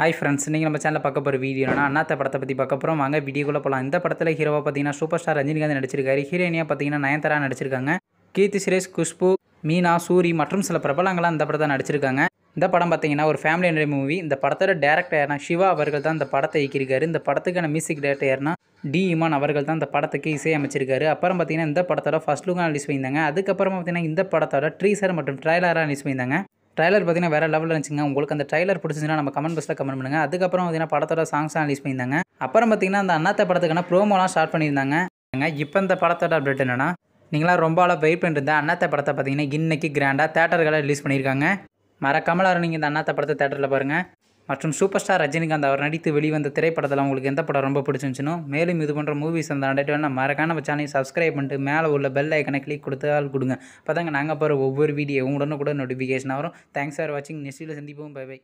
hi friends நீங்கள் நம்ம சேனலில் பார்க்க போகிற வீடியோனா அண்ணாத்த படத்தை பற்றி பார்க்க போகிறோம் வாங்க வீடியோக்குள்ளே போகலாம் இந்த படத்தில் ஹீரோவாக பார்த்தீங்கன்னா சூப்பர் ஸ்டார் ரஞ்சினிகாந்த் நடிச்சிருக்காரு ஹீரோயினியாக பார்த்தீங்கன்னா நயன்தரா நடிச்சிருக்காங்க கீர்த்தி சுரேஷ் குஷ்பு மீனா சூரி மற்றும் சில பிரபலங்களாம் இந்த படத்தை நடிச்சிருக்காங்க இந்த படம் பார்த்தீங்கன்னா ஒரு ஃபேமிலி நிறைய மூவி இந்த படத்தோட டேரக்டர் யார்னா சிவா அவர்கள் தான் இந்த படத்தை இயக்கியிருக்காரு இந்த படத்துக்கான மியூசிக் டேரக்டர் யார்னா டி இமான் அவர்கள் தான் இந்த படத்துக்கு இசையமைச்சிருக்காரு அப்புறம் பார்த்தீங்கன்னா இந்த படத்தோட ஃபஸ்ட் லுக்காக ரிலீஸ் பண்ணியிருந்தாங்க அதுக்கப்புறம் பார்த்தீங்கன்னா இந்த படத்தோட ட்ரீசர் மற்றும் ட்ரைலராக ரிலீஸ் பண்ணியிருந்தாங்க ட்ரைலர் பார்த்திங்கன்னா வேறு லெவலில் இருந்துச்சுங்க உங்களுக்கு அந்த ட்ரைலர் பிடிச்சிருந்தா நம்ம கமெண்ட் பாக்ஸில் கமெண்ட் பண்ணுங்கள் அதுக்கப்புறம் பார்த்தீங்கன்னா படத்தோட சாங்ஸ் அனலைஸ் பண்ணியிருந்தாங்க அப்புறம் பார்த்திங்கன்னா அந்த அண்ணாத்த படத்துக்கான ப்ரோமோலாம் ஸ்டார்ட் பண்ணியிருந்தாங்க இப்போ இந்த படத்தோட அப்டேட் என்னென்னா நீங்களாம் ரொம்ப ஆளாக வெயிட் பண்ணிட்டு அண்ணாத்த படத்தை பார்த்தீங்கன்னா இன்றைக்கி கிராண்டாக தேட்டர்களை ரிலீஸ் பண்ணியிருக்காங்க மறக்காமல் நீங்கள் இந்த அண்ணாத்த படத்தை தேட்டரில் பாருங்கள் மற்றும் சூப்பர் ஸ்டார் ரஜினிகாந்த் அவர் நடித்து வெளிவந்த திரைப்படத்தில் உங்களுக்கு எந்த படம் ரொம்ப பிடிச்சிருந்துச்சுன்னு மேலும் இது போன்ற மூவிஸ் அந்த அடைட்டோன்னா மறக்காம நம்ம சேனலை சப்ஸ்கிரைப் பண்ணிட்டு மேலே உள்ள பெல் ஐக்கனை கிளிக் கொடுத்தால் கொடுங்க பார்த்தாங்க நாங்கள் போகிற ஒவ்வொரு வீடியோ உங்களுடன் கூட நோட்டிஃபிகேஷன் வரும் தேங்க்ஸ் ஃபார் வாட்சிங் நெக்ஸ்ட் சந்திப்போம் பை பை